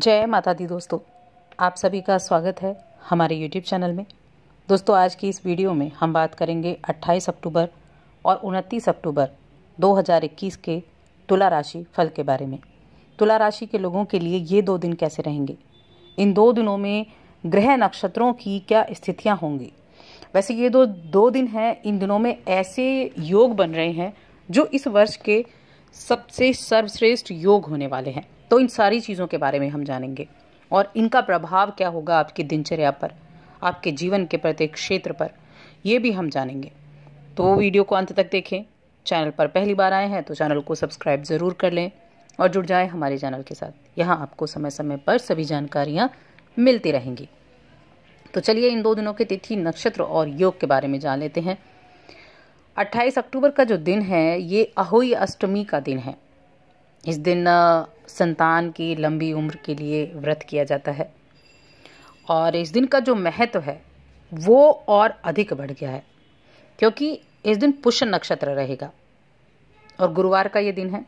जय माता दी दोस्तों आप सभी का स्वागत है हमारे यूट्यूब चैनल में दोस्तों आज की इस वीडियो में हम बात करेंगे 28 अक्टूबर और 29 अक्टूबर 2021 के तुला राशि फल के बारे में तुला राशि के लोगों के लिए ये दो दिन कैसे रहेंगे इन दो दिनों में ग्रह नक्षत्रों की क्या स्थितियाँ होंगी वैसे ये दो दो दिन हैं इन दिनों में ऐसे योग बन रहे हैं जो इस वर्ष के सबसे सर्वश्रेष्ठ योग होने वाले हैं तो इन सारी चीज़ों के बारे में हम जानेंगे और इनका प्रभाव क्या होगा आपकी दिनचर्या पर आपके जीवन के प्रत्येक क्षेत्र पर ये भी हम जानेंगे तो वीडियो को अंत तक देखें चैनल पर पहली बार आए हैं तो चैनल को सब्सक्राइब ज़रूर कर लें और जुड़ जाए हमारे चैनल के साथ यहाँ आपको समय समय पर सभी जानकारियाँ मिलती रहेंगी तो चलिए इन दो दिनों के तिथि नक्षत्र और योग के बारे में जान लेते हैं 28 अक्टूबर का जो दिन है ये अहोई अष्टमी का दिन है इस दिन संतान की लंबी उम्र के लिए व्रत किया जाता है और इस दिन का जो महत्व है वो और अधिक बढ़ गया है क्योंकि इस दिन पुष्य नक्षत्र रहेगा और गुरुवार का ये दिन है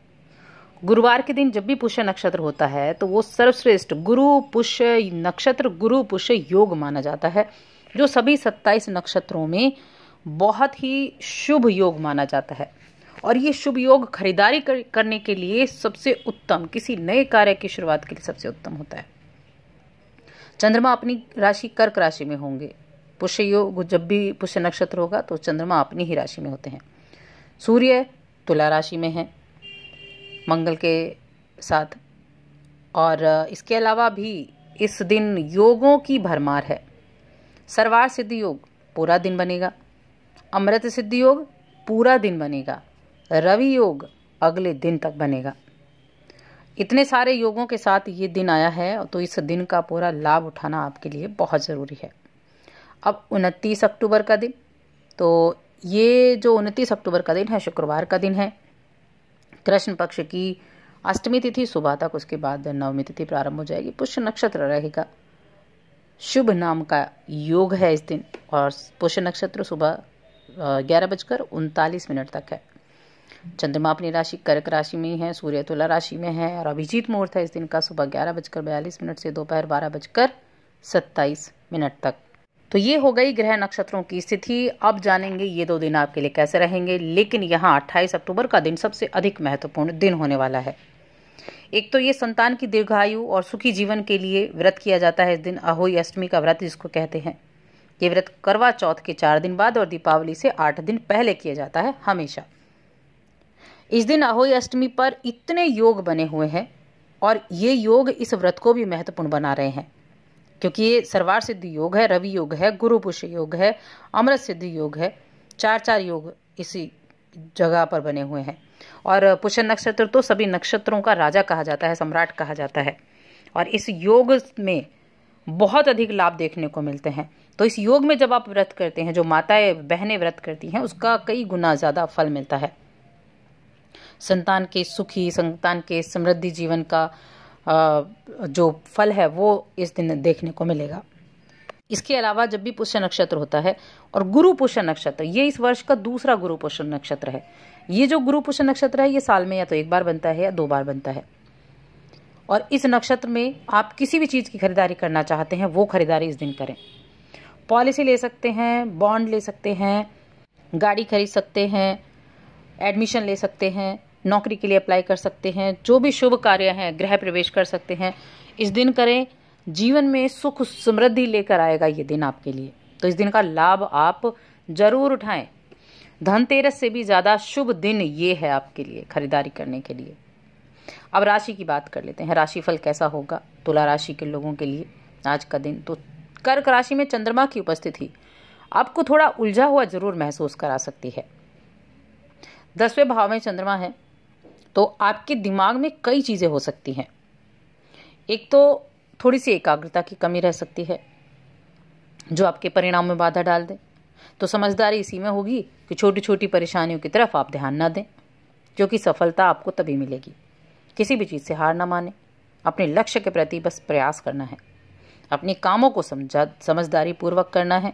गुरुवार के दिन जब भी पुष्य नक्षत्र होता है तो वो सर्वश्रेष्ठ गुरु पुष्य नक्षत्र गुरु पुष्य योग माना जाता है जो सभी सत्ताईस नक्षत्रों में बहुत ही शुभ योग माना जाता है और ये शुभ योग खरीदारी कर, करने के लिए सबसे उत्तम किसी नए कार्य की शुरुआत के लिए सबसे उत्तम होता है चंद्रमा अपनी राशि कर्क राशि में होंगे पुष्य योग जब भी पुष्य नक्षत्र होगा तो चंद्रमा अपनी ही राशि में होते हैं सूर्य तुला राशि में है मंगल के साथ और इसके अलावा भी इस दिन योगों की भरमार है सर्वार सिद्धि योग पूरा दिन बनेगा अमृत सिद्धि योग पूरा दिन बनेगा रवि योग अगले दिन तक बनेगा इतने सारे योगों के साथ ये दिन आया है तो इस दिन का पूरा लाभ उठाना आपके लिए बहुत ज़रूरी है अब उनतीस अक्टूबर का दिन तो ये जो उनतीस अक्टूबर का दिन है शुक्रवार का दिन है कृष्ण पक्ष की अष्टमी तिथि सुबह तक उसके बाद नवमी तिथि प्रारंभ हो जाएगी पुष्य नक्षत्र रहेगा शुभ नाम का योग है इस दिन और पुष्य नक्षत्र सुबह ग्यारह बजकर उनतालीस मिनट तक है चंद्रमा अपनी राशि कर्क राशि में है सूर्य तुला राशि में है और अभिजीत मुहूर्त है इस दिन का सुबह ग्यारह बजकर बयालीस मिनट से दोपहर बारह बजकर सत्ताईस मिनट तक तो ये हो गई ग्रह नक्षत्रों की स्थिति अब जानेंगे ये दो दिन आपके लिए कैसे रहेंगे लेकिन यहाँ 28 अक्टूबर का दिन सबसे अधिक महत्वपूर्ण दिन होने वाला है एक तो ये संतान की दीर्घायु और सुखी जीवन के लिए व्रत किया जाता है इस दिन अहोई अष्टमी का व्रत जिसको कहते हैं ये व्रत करवा चौथ के चार दिन बाद और दीपावली से आठ दिन पहले किया जाता है हमेशा इस दिन अहोई अष्टमी पर इतने योग बने हुए हैं और ये योग इस व्रत को भी महत्वपूर्ण बना रहे हैं क्योंकि ये सर्वार सिद्धि योग है रवि योग है गुरु पुष्य योग है अमृत सिद्धि योग है चार चार योग इसी जगह पर बने हुए हैं और पुष्य नक्षत्र तो सभी नक्षत्रों का राजा कहा जाता है सम्राट कहा जाता है और इस योग में बहुत अधिक लाभ देखने को मिलते हैं तो इस योग में जब आप व्रत करते हैं जो माताएं बहनें व्रत करती हैं उसका कई गुना ज़्यादा फल मिलता है संतान के सुखी संतान के समृद्धि जीवन का जो फल है वो इस दिन देखने को मिलेगा इसके अलावा जब भी पुष्य नक्षत्र होता है और गुरु पुष्य नक्षत्र ये इस वर्ष का दूसरा गुरु पुष्य नक्षत्र है ये जो गुरु पुष्य नक्षत्र है ये साल में या तो एक बार बनता है या दो बार बनता है और इस नक्षत्र में आप किसी भी चीज़ की खरीदारी करना चाहते हैं वो खरीदारी इस दिन करें पॉलिसी ले सकते हैं बॉन्ड ले सकते हैं गाड़ी खरीद सकते हैं एडमिशन ले सकते हैं नौकरी के लिए अप्लाई कर सकते हैं जो भी शुभ कार्य हैं गृह प्रवेश कर सकते हैं इस दिन करें जीवन में सुख समृद्धि लेकर आएगा ये दिन आपके लिए तो इस दिन का लाभ आप जरूर उठाएं धनतेरस से भी ज़्यादा शुभ दिन ये है आपके लिए खरीदारी करने के लिए अब राशि की बात कर लेते हैं राशि फल कैसा होगा तुला राशि के लोगों के लिए आज का दिन तो कर्क राशि में चंद्रमा की उपस्थिति आपको थोड़ा उलझा हुआ जरूर महसूस करा सकती है दसवें भाव में चंद्रमा है तो आपके दिमाग में कई चीज़ें हो सकती हैं एक तो थोड़ी सी एकाग्रता की कमी रह सकती है जो आपके परिणाम में बाधा डाल दे तो समझदारी इसी में होगी कि छोटी छोटी परेशानियों की तरफ आप ध्यान ना दें क्योंकि सफलता आपको तभी मिलेगी किसी भी चीज़ से हार ना माने अपने लक्ष्य के प्रति बस प्रयास करना है अपने कामों को समझा समझदारी पूर्वक करना है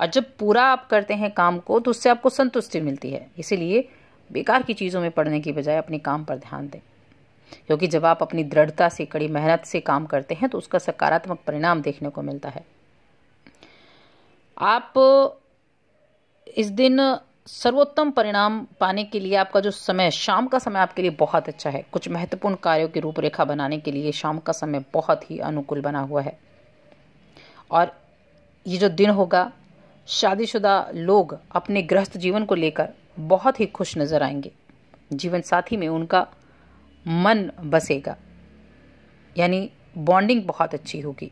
और जब पूरा आप करते हैं काम को तो उससे आपको संतुष्टि मिलती है इसीलिए बेकार की चीज़ों में पड़ने की बजाय अपने काम पर ध्यान दें क्योंकि जब आप अपनी दृढ़ता से कड़ी मेहनत से काम करते हैं तो उसका सकारात्मक परिणाम देखने को मिलता है आप इस दिन सर्वोत्तम परिणाम पाने के लिए आपका जो समय शाम का समय आपके लिए बहुत अच्छा है कुछ महत्वपूर्ण कार्यों की रूपरेखा बनाने के लिए शाम का समय बहुत ही अनुकूल बना हुआ है और ये जो दिन होगा शादीशुदा लोग अपने गृहस्थ जीवन को लेकर बहुत ही खुश नजर आएंगे जीवन साथी में उनका मन बसेगा यानी बॉन्डिंग बहुत अच्छी होगी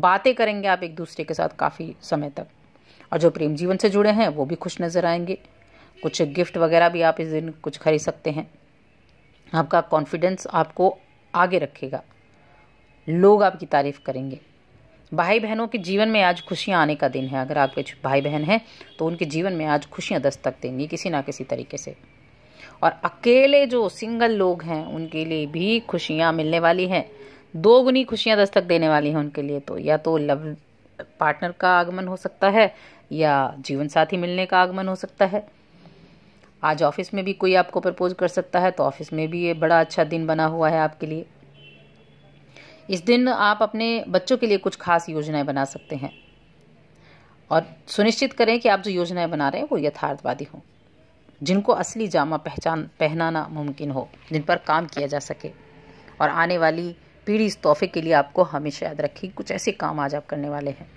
बातें करेंगे आप एक दूसरे के साथ काफ़ी समय तक और जो प्रेम जीवन से जुड़े हैं वो भी खुश नज़र आएंगे कुछ गिफ्ट वगैरह भी आप इस दिन कुछ खरीद सकते हैं आपका कॉन्फिडेंस आपको आगे रखेगा लोग आपकी तारीफ करेंगे भाई बहनों के जीवन में आज खुशियाँ आने का दिन है अगर आपके भाई बहन हैं तो उनके जीवन में आज खुशियाँ दस्तक देंगी किसी ना किसी तरीके से और अकेले जो सिंगल लोग हैं उनके लिए भी खुशियाँ मिलने वाली हैं दो गुनी खुशियाँ दस्तक देने वाली हैं उनके लिए तो या तो लव पार्टनर का आगमन हो सकता है या जीवन साथी मिलने का आगमन हो सकता है आज ऑफिस में भी कोई आपको प्रपोज कर सकता है तो ऑफिस में भी ये बड़ा अच्छा दिन बना हुआ है आपके लिए इस दिन आप अपने बच्चों के लिए कुछ खास योजनाएं बना सकते हैं और सुनिश्चित करें कि आप जो योजनाएं बना रहे हैं वो यथार्थवादी हों जिनको असली जामा पहचान पहनाना मुमकिन हो जिन पर काम किया जा सके और आने वाली पीढ़ी इस तोहफे के लिए आपको हमेशा याद रखी कुछ ऐसे काम आज आप करने वाले हैं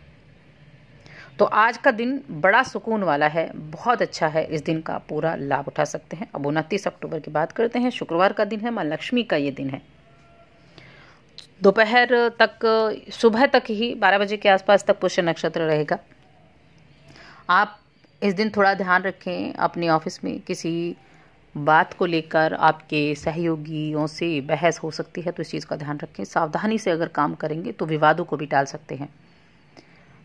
तो आज का दिन बड़ा सुकून वाला है बहुत अच्छा है इस दिन का पूरा लाभ उठा सकते हैं अब उनतीस अक्टूबर की बात करते हैं शुक्रवार का दिन है माँ लक्ष्मी का ये दिन है दोपहर तक सुबह तक ही 12 बजे के आसपास तक पुष्य नक्षत्र रहेगा आप इस दिन थोड़ा ध्यान रखें अपने ऑफिस में किसी बात को लेकर आपके सहयोगियों से बहस हो सकती है तो इस चीज़ का ध्यान रखें सावधानी से अगर काम करेंगे तो विवादों को भी टाल सकते हैं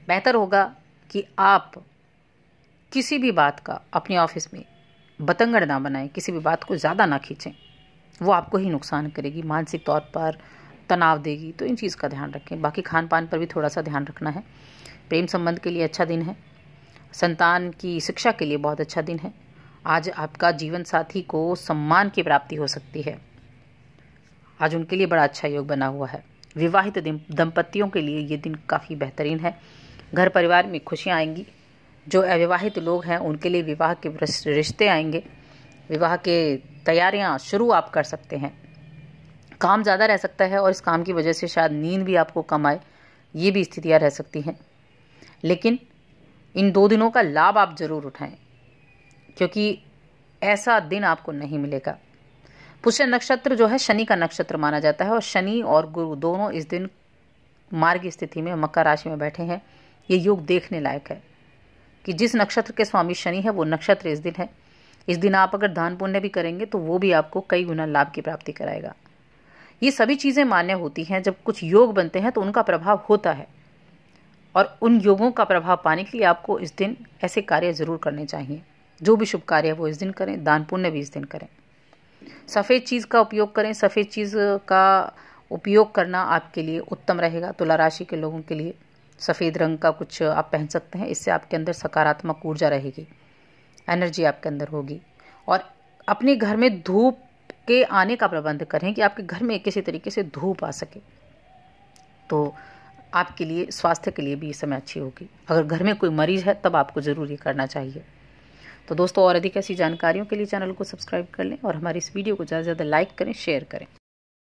बेहतर होगा कि आप किसी भी बात का अपने ऑफिस में बतंगड़ ना बनाएं किसी भी बात को ज़्यादा ना खींचें वो आपको ही नुकसान करेगी मानसिक तौर पर तनाव देगी तो इन चीज़ का ध्यान रखें बाकी खान पान पर भी थोड़ा सा ध्यान रखना है प्रेम संबंध के लिए अच्छा दिन है संतान की शिक्षा के लिए बहुत अच्छा दिन है आज आपका जीवन साथी को सम्मान की प्राप्ति हो सकती है आज उनके लिए बड़ा अच्छा योग बना हुआ है विवाहित दंपतियों के लिए ये दिन काफ़ी बेहतरीन है घर परिवार में खुशियाँ आएंगी जो अविवाहित लोग हैं उनके लिए विवाह के रिश्ते आएंगे विवाह के तैयारियाँ शुरू आप कर सकते हैं काम ज़्यादा रह सकता है और इस काम की वजह से शायद नींद भी आपको कम आए ये भी स्थितियाँ रह सकती हैं लेकिन इन दो दिनों का लाभ आप ज़रूर उठाएं क्योंकि ऐसा दिन आपको नहीं मिलेगा पुष्य नक्षत्र जो है शनि का नक्षत्र माना जाता है और शनि और गुरु दोनों इस दिन मार्ग स्थिति में मकर राशि में बैठे हैं ये योग देखने लायक है कि जिस नक्षत्र के स्वामी शनि है वो नक्षत्र इस दिन है इस दिन आप अगर दान पुण्य भी करेंगे तो वो भी आपको कई गुना लाभ की प्राप्ति कराएगा ये सभी चीज़ें मान्य होती हैं जब कुछ योग बनते हैं तो उनका प्रभाव होता है और उन योगों का प्रभाव पाने के लिए आपको इस दिन ऐसे कार्य ज़रूर करने चाहिए जो भी शुभ कार्य है वो इस दिन करें दान पुण्य भी इस दिन करें सफ़ेद चीज़ का उपयोग करें सफ़ेद चीज़ का उपयोग करना आपके लिए उत्तम रहेगा तुला राशि के लोगों के लिए सफ़ेद रंग का कुछ आप पहन सकते हैं इससे आपके अंदर सकारात्मक ऊर्जा रहेगी एनर्जी आपके अंदर होगी और अपने घर में धूप के आने का प्रबंध करें कि आपके घर में किसी तरीके से धूप आ सके तो आपके लिए स्वास्थ्य के लिए भी ये समय अच्छी होगी अगर घर में कोई मरीज है तब आपको ज़रूर ये करना चाहिए तो दोस्तों और अधिक ऐसी जानकारियों के लिए चैनल को सब्सक्राइब कर लें और हमारी इस वीडियो को ज़्यादा से ज़्यादा लाइक करें शेयर करें